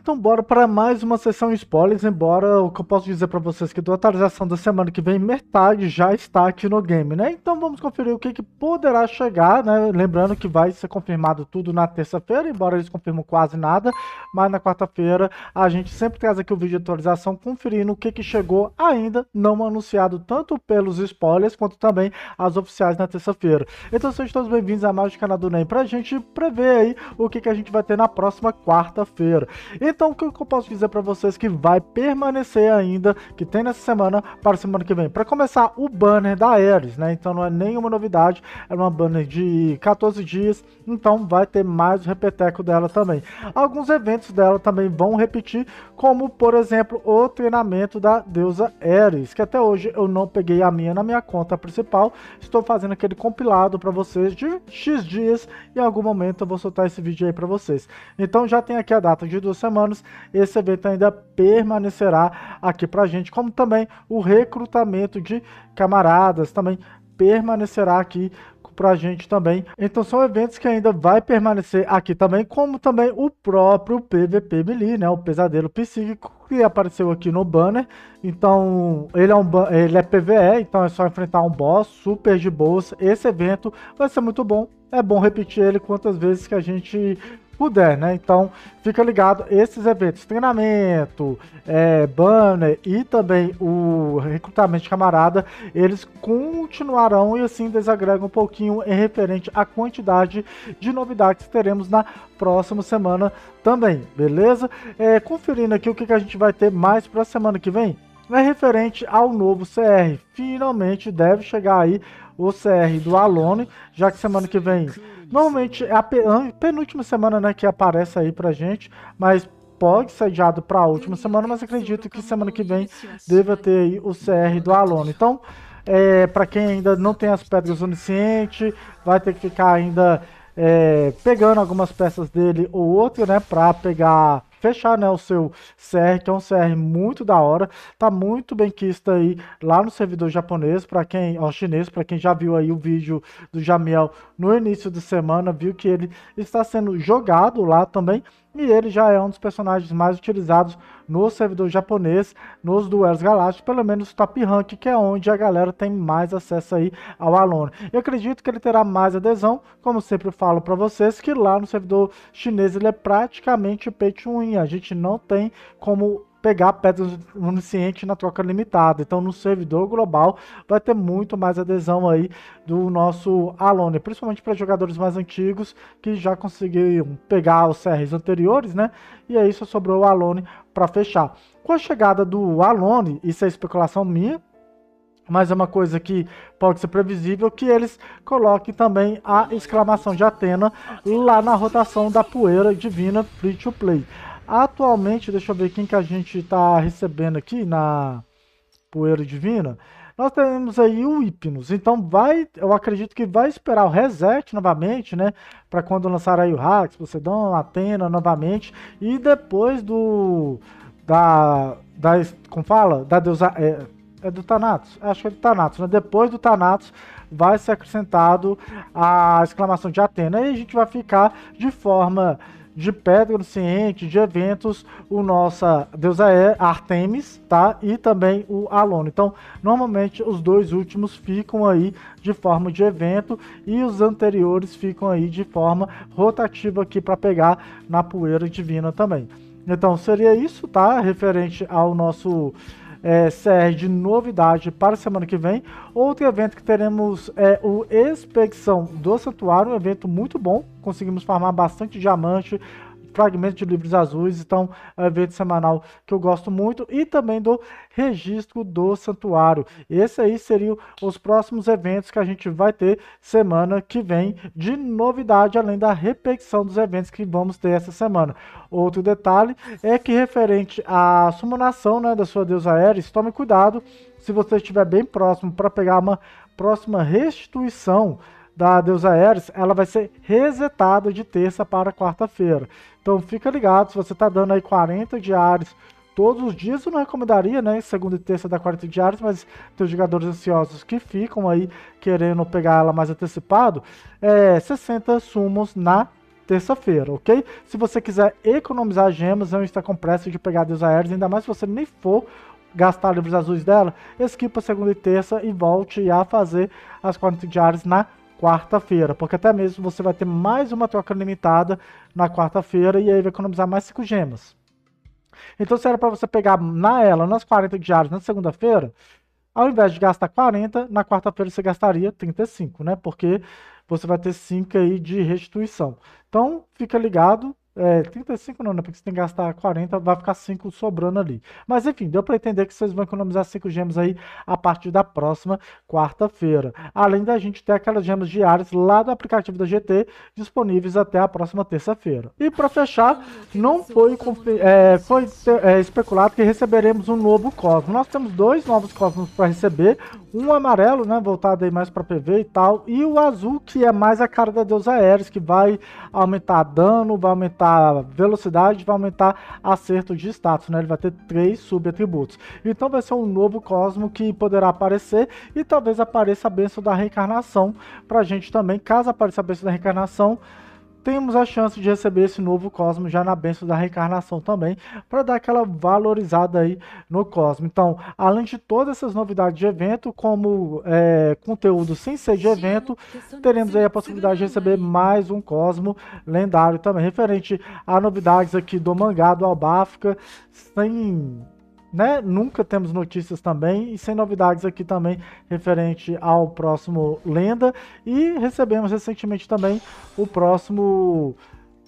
então bora para mais uma sessão spoilers, embora o que eu posso dizer para vocês que do atualização da semana que vem, metade já está aqui no game, né? Então vamos conferir o que, que poderá chegar, né? Lembrando que vai ser confirmado tudo na terça-feira, embora eles confirmam quase nada, mas na quarta-feira a gente sempre traz aqui o vídeo de atualização conferindo o que, que chegou ainda não anunciado, tanto pelos spoilers quanto também as oficiais na terça-feira. Então sejam todos bem-vindos a mais do canal do NEM para a gente prever aí o que, que a gente vai ter na próxima quarta-feira. E então o que eu posso dizer para vocês que vai permanecer ainda, que tem nessa semana para a semana que vem? Para começar, o banner da Ares, né? Então não é nenhuma novidade, é uma banner de 14 dias, então vai ter mais o repeteco dela também. Alguns eventos dela também vão repetir, como por exemplo o treinamento da deusa Ares, que até hoje eu não peguei a minha na minha conta principal, estou fazendo aquele compilado para vocês de X dias, e em algum momento eu vou soltar esse vídeo aí para vocês. Então já tem aqui a data de duas semanas humanos, esse evento ainda permanecerá aqui para a gente, como também o recrutamento de camaradas também permanecerá aqui para a gente também. Então são eventos que ainda vai permanecer aqui também, como também o próprio PVP Melee, né? O pesadelo psíquico que apareceu aqui no banner. Então, ele é um ele é PVE, então é só enfrentar um boss super de boas. Esse evento vai ser muito bom. É bom repetir ele quantas vezes que a gente puder, né? Então, fica ligado, esses eventos, treinamento, é, banner e também o recrutamento de camarada, eles continuarão e assim desagregam um pouquinho em referente à quantidade de novidades que teremos na próxima semana também, beleza? É, conferindo aqui o que, que a gente vai ter mais para a semana que vem, é referente ao novo CR. Finalmente deve chegar aí o CR do Alone, já que semana que vem Normalmente é a penúltima semana né, que aparece aí pra gente, mas pode ser adiado para a última semana, mas acredito que semana que vem deva ter o CR do aluno. Então, é, para quem ainda não tem as pedras onisciente, vai ter que ficar ainda é, pegando algumas peças dele ou outro, né, para pegar fechar né, o seu CR, que é um CR muito da hora, tá muito bem quisto aí lá no servidor japonês, para quem, ó, chinês, para quem já viu aí o vídeo do Jamiel no início de semana, viu que ele está sendo jogado lá também, e ele já é um dos personagens mais utilizados no servidor japonês, nos duelos galácticos, pelo menos top rank, que é onde a galera tem mais acesso aí ao Alone. Eu acredito que ele terá mais adesão, como sempre falo para vocês, que lá no servidor chinês ele é praticamente pay to win, a gente não tem como pegar pedras munisciente na troca limitada. Então, no servidor global, vai ter muito mais adesão aí do nosso Alone, principalmente para jogadores mais antigos que já conseguiram pegar os CRs anteriores, né? E aí só sobrou o Alone para fechar. Com a chegada do Alone, isso é especulação minha, mas é uma coisa que pode ser previsível, que eles coloquem também a exclamação de Atena lá na rotação da poeira divina free to play. Atualmente, deixa eu ver quem que a gente está recebendo aqui na Poeira Divina. Nós temos aí o Hipnos, então vai, eu acredito que vai esperar o reset novamente, né? Para quando lançar aí o Hax, uma Atena novamente. E depois do. Da. da como fala? Da deusa. É, é do Thanatos? É, acho que é do Thanatos, né? Depois do Thanatos vai ser acrescentado a exclamação de Atena e a gente vai ficar de forma de Pedra do Ciente, de eventos, o nossa deusa é Artemis, tá? E também o Alono. Então, normalmente os dois últimos ficam aí de forma de evento e os anteriores ficam aí de forma rotativa aqui para pegar na poeira divina também. Então, seria isso, tá? Referente ao nosso é, de novidade para a semana que vem. Outro evento que teremos é o Expedição do Santuário, um evento muito bom. Conseguimos farmar bastante diamante, fragmentos de livros azuis, então é um evento semanal que eu gosto muito, e também do registro do santuário. Esse aí seriam os próximos eventos que a gente vai ter semana que vem de novidade, além da repetição dos eventos que vamos ter essa semana. Outro detalhe é que referente à sumonação né, da sua deusa Ares, tome cuidado se você estiver bem próximo para pegar uma próxima restituição da Deusa Ares, ela vai ser resetada de terça para quarta-feira. Então fica ligado, se você está dando aí 40 diários todos os dias, eu não recomendaria, né? Segunda e terça da quarta diários, mas tem os jogadores ansiosos que ficam aí querendo pegar ela mais antecipado, é 60 sumos na terça-feira, ok? Se você quiser economizar gemas, não está com pressa de pegar Deusa Aéreos, ainda mais se você nem for gastar livros azuis dela, esquipa segunda e terça e volte a fazer as 40 diárias na quarta-feira, porque até mesmo você vai ter mais uma troca limitada na quarta-feira e aí vai economizar mais 5 gemas. Então, se era para você pegar na ela, nas 40 diárias, na segunda-feira, ao invés de gastar 40, na quarta-feira você gastaria 35, né? Porque você vai ter 5 aí de restituição. Então, fica ligado, é, 35 não, né? Porque você tem que gastar 40, vai ficar 5 sobrando ali. Mas enfim, deu para entender que vocês vão economizar 5 gemas aí a partir da próxima quarta-feira. Além da gente ter aquelas gemas diárias lá do aplicativo da GT disponíveis até a próxima terça-feira. E para fechar, não foi, é, foi é, especulado que receberemos um novo Cosmo. Nós temos dois novos Cosmos para receber: um amarelo, né? Voltado aí mais para PV e tal, e o azul, que é mais a cara da deusa Ares, que vai aumentar dano, vai aumentar aumentar velocidade, vai aumentar acerto de status, né? Ele vai ter três subatributos. Então vai ser um novo Cosmo que poderá aparecer e talvez apareça a benção da reencarnação pra gente também. Caso apareça a benção da reencarnação, temos a chance de receber esse novo Cosmo já na benção da reencarnação também, para dar aquela valorizada aí no Cosmo. Então, além de todas essas novidades de evento, como é, conteúdo sem ser de evento, teremos aí a possibilidade de receber mais um Cosmo lendário também, referente a novidades aqui do mangá do Albáfrica, sem né? Nunca temos notícias também e sem novidades aqui também referente ao próximo Lenda e recebemos recentemente também o próximo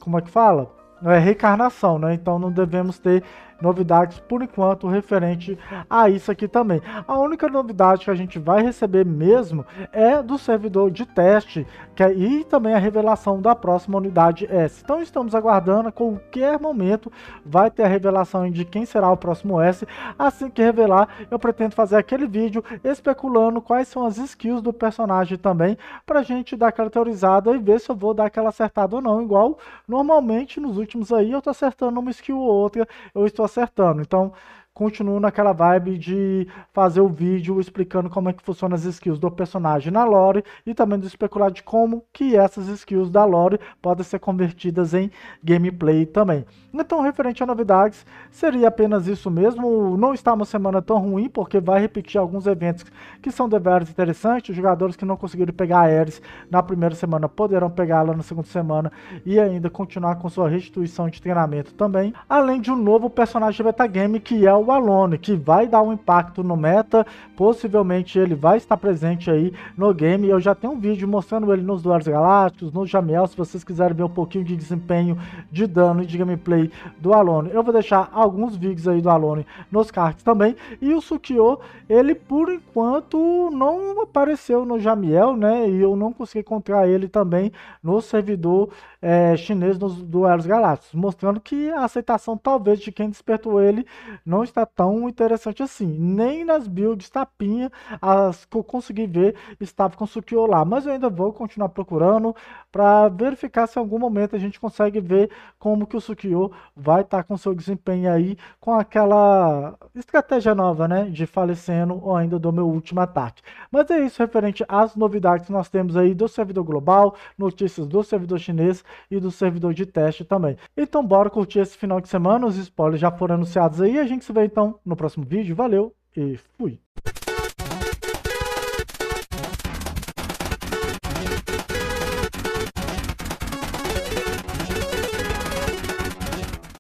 como é que fala? É reencarnação, né? Então não devemos ter novidades por enquanto referente a isso aqui também. A única novidade que a gente vai receber mesmo é do servidor de teste que é, e também a revelação da próxima unidade S. Então estamos aguardando, a qualquer momento vai ter a revelação de quem será o próximo S. Assim que revelar, eu pretendo fazer aquele vídeo especulando quais são as skills do personagem também, a gente dar aquela teorizada e ver se eu vou dar aquela acertada ou não, igual normalmente nos últimos aí eu tô acertando uma skill ou outra, eu estou acertando. Então, continuo naquela vibe de fazer o vídeo explicando como é que funciona as skills do personagem na lore e também de especular de como que essas skills da lore podem ser convertidas em gameplay também. Então, referente a novidades, seria apenas isso mesmo. Não está uma semana tão ruim, porque vai repetir alguns eventos que são deveras interessantes. Os jogadores que não conseguiram pegar a Ares na primeira semana poderão pegá-la na segunda semana e ainda continuar com sua restituição de treinamento também. Além de um novo personagem de metagame, que é o o Alone, que vai dar um impacto no meta, possivelmente ele vai estar presente aí no game. Eu já tenho um vídeo mostrando ele nos Duelos Galácticos, no Jamiel, se vocês quiserem ver um pouquinho de desempenho, de dano e de gameplay do Alone. Eu vou deixar alguns vídeos aí do Alone nos cards também. E o Sukio, ele por enquanto não apareceu no Jamiel, né? E eu não consegui encontrar ele também no servidor é, chinês nos Duelos Galácticos, mostrando que a aceitação talvez de quem despertou ele não está tão interessante assim. Nem nas builds tapinha, as que eu consegui ver, estava com Sukiô lá. Mas eu ainda vou continuar procurando para verificar se em algum momento a gente consegue ver como que o Sukiô vai estar tá com seu desempenho aí, com aquela estratégia nova, né? De falecendo ou ainda do meu último ataque. Mas é isso referente às novidades que nós temos aí do servidor global, notícias do servidor chinês e do servidor de teste também. Então bora curtir esse final de semana, os spoilers já foram anunciados aí, a gente se vê então no próximo vídeo. Valeu e fui!